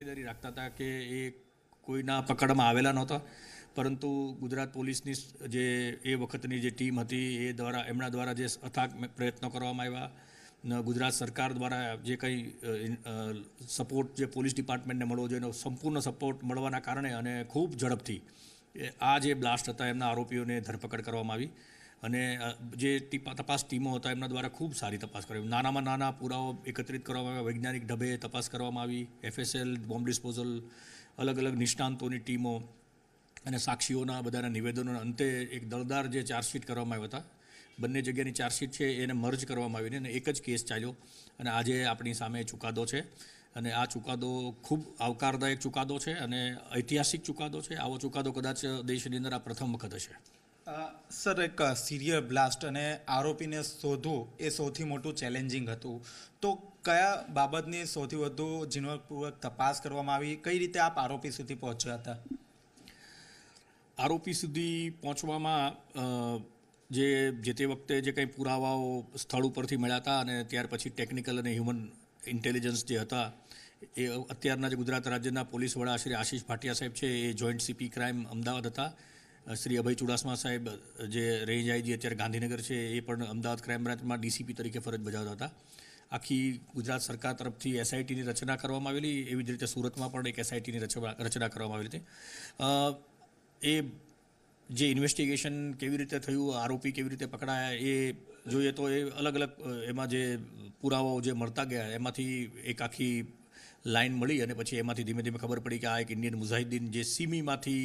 તકેદારી રાખતા હતા કે એ કોઈના પકડમાં આવેલા નહોતા પરંતુ ગુજરાત પોલીસની જે એ વખતની જે ટીમ હતી એ દ્વારા એમના દ્વારા જે અથાગ પ્રયત્નો કરવામાં આવ્યા ગુજરાત સરકાર દ્વારા જે કંઈ સપોર્ટ જે પોલીસ ડિપાર્ટમેન્ટને મળવો જોઈએ એનો સંપૂર્ણ સપોર્ટ મળવાના કારણે અને ખૂબ ઝડપથી આ જે બ્લાસ્ટ હતા એમના આરોપીઓને ધરપકડ કરવામાં આવી અને જે તપાસ ટીમો હતા એમના દ્વારા ખૂબ સારી તપાસ કરવામાં નાનામાં નાના પુરાવો એકત્રિત કરવામાં આવ્યા વૈજ્ઞાનિક ઢબે તપાસ કરવામાં આવી એફએસએલ બોમ્બ ડિસ્પોઝલ અલગ અલગ નિષ્ણાંતોની ટીમો અને સાક્ષીઓના બધાના નિવેદનોના અંતે એક દળદાર જે ચાર્જશીટ કરવામાં આવ્યા હતા બંને જગ્યાની ચાર્જશીટ છે એને મર્જ કરવામાં આવીને અને એક જ કેસ ચાલ્યો અને આજે આપણી સામે ચુકાદો છે અને આ ચુકાદો ખૂબ આવકારદાયક ચુકાદો છે અને ઐતિહાસિક ચુકાદો છે આવો ચુકાદો કદાચ દેશની અંદર આ પ્રથમ વખત હશે સર એક સિરિયલ બ્લાસ્ટ અને આરોપીને શોધવું એ સૌથી મોટું ચેલેન્જિંગ હતું તો કયા બાબતની સૌથી વધુ ઝીણવટપૂર્વક તપાસ કરવામાં આવી કઈ રીતે આપ આરોપી સુધી પહોંચ્યા હતા આરોપી સુધી પહોંચવામાં જે જે તે વખતે જે કંઈ પુરાવાઓ સ્થળ ઉપરથી મળ્યા હતા અને ત્યાર પછી ટેકનિકલ અને હ્યુમન ઇન્ટેલિજન્સ જે હતા એ અત્યારના જે ગુજરાત રાજ્યના પોલીસ વડા શ્રી આશીષ ભાટિયા સાહેબ છે એ જોઈન્ટ સીપી ક્રાઇમ અમદાવાદ હતા શ્રી અભય ચુડાસમા સાહેબ જે રેન્જ આઈજી અત્યારે ગાંધીનગર છે એ પણ અમદાવાદ ક્રાઇમ બ્રાન્ચમાં ડીસીપી તરીકે ફરજ બજાવતા હતા આખી ગુજરાત સરકાર તરફથી એસઆઈટીની રચના કરવામાં આવેલી એવી જ રીતે સુરતમાં પણ એક એસઆઈટીની રચના કરવામાં આવેલી હતી એ જે ઇન્વેસ્ટિગેશન કેવી રીતે થયું આરોપી કેવી રીતે પકડાયા એ જોઈએ તો એ અલગ અલગ એમાં જે પુરાવાઓ જે મળતા ગયા એમાંથી એક આખી લાઈન મળી અને પછી એમાંથી ધીમે ધીમે ખબર પડી કે આ એક ઇન્ડિયન મુઝાહિદ્દીન જે સીમીમાંથી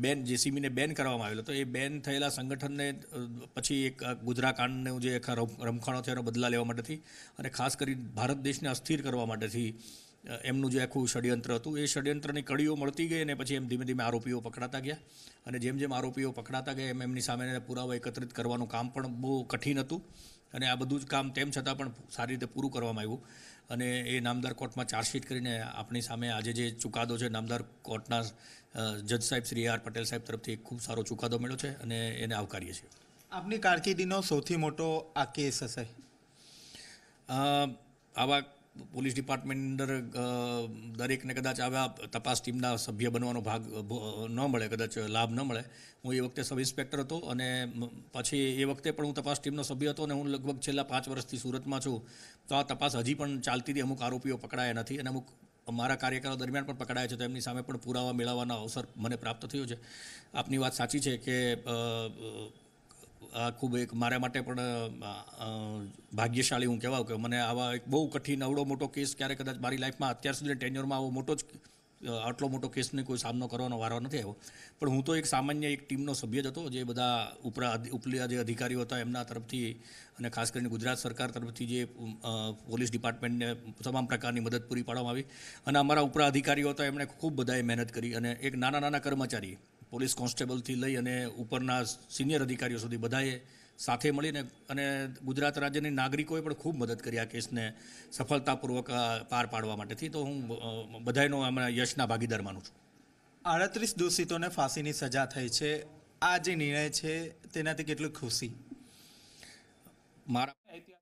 બેન જેસીબીને બેન કરવામાં આવેલો તો એ બેન થયેલા સંગઠનને પછી એક ગુજરાકાંડનું જે આખા રમખાણો છે એનો બદલા લેવા માટેથી અને ખાસ કરી ભારત દેશને અસ્થિર કરવા માટેથી એમનું જે આખું ષડયંત્ર હતું એ ષડયંત્રની કડીઓ મળતી ગઈ અને પછી એમ ધીમે ધીમે આરોપીઓ પકડાતા ગયા અને જેમ જેમ આરોપીઓ પકડાતા ગયા એમ એમની સામે પુરાવા એકત્રિત કરવાનું કામ પણ બહુ કઠિન હતું અને આ બધું જ કામ તેમ છતાં પણ સારી રીતે પૂરું કરવામાં આવ્યું અને એ નામદાર કોર્ટમાં ચાર્જશીટ કરીને આપણી સામે આજે જે ચુકાદો છે નામદાર કોર્ટના જજ સાહેબ શ્રી આર પટેલ સાહેબ તરફથી ખૂબ સારો ચુકાદો મળ્યો છે અને એને આવકારીએ છીએ આપની કારકિર્દીનો સૌથી મોટો આ કેસ હશે આવા પોલીસ ડિપાર્ટમેન્ટ અંદર દરેકને કદાચ આવા તપાસ ટીમના સભ્ય બનવાનો ભાગ ન મળે કદાચ લાભ ન મળે હું એ વખતે સબ ઇન્સ્પેક્ટર હતો અને પછી એ વખતે પણ હું તપાસ ટીમનો સભ્ય હતો અને હું લગભગ છેલ્લા પાંચ વર્ષથી સુરતમાં છું તો આ તપાસ હજી પણ ચાલતી હતી અમુક આરોપીઓ પકડાયા નથી અને અમુક મારા કાર્યકાળ દરમિયાન પણ પકડાયા છે તો એમની સામે પણ પુરાવા મેળવવાનો અવસર મને પ્રાપ્ત થયો છે આપની વાત સાચી છે કે આ ખૂબ એક મારા માટે પણ ભાગ્યશાળી હું કહેવાઉં કે મને આવા એક બહુ કઠિન અવડો મોટો કેસ ક્યારેક કદાચ મારી લાઈફમાં અત્યાર સુધી ટેન્યુરમાં આવો મોટો જ આટલો મોટો કેસને કોઈ સામનો કરવાનો વારો નથી આવ્યો પણ હું તો એક સામાન્ય એક ટીમનો સભ્ય જ હતો જે બધા ઉપરા ઉપલા જે અધિકારીઓ હતા એમના તરફથી અને ખાસ કરીને ગુજરાત સરકાર તરફથી જે પોલીસ ડિપાર્ટમેન્ટને તમામ પ્રકારની મદદ પૂરી પાડવામાં આવી અને અમારા ઉપરા અધિકારીઓ હતા એમણે ખૂબ બધાએ મહેનત કરી અને એક નાના નાના કર્મચારી પોલીસ કોન્સ્ટેબલથી લઈ અને ઉપરના સિનિયર અધિકારીઓ સુધી બધાએ સાથે મળીને અને ગુજરાત રાજ્યની નાગરિકોએ પણ ખૂબ મદદ કરી આ કેસને સફળતાપૂર્વક પાર પાડવા માટેથી તો હું બધાનો આમાં યશના ભાગીદાર માનું છું આડત્રીસ દોષિતોને ફાંસીની સજા થઈ છે આ જે નિર્ણય છે તેનાથી કેટલી ખુશી મારા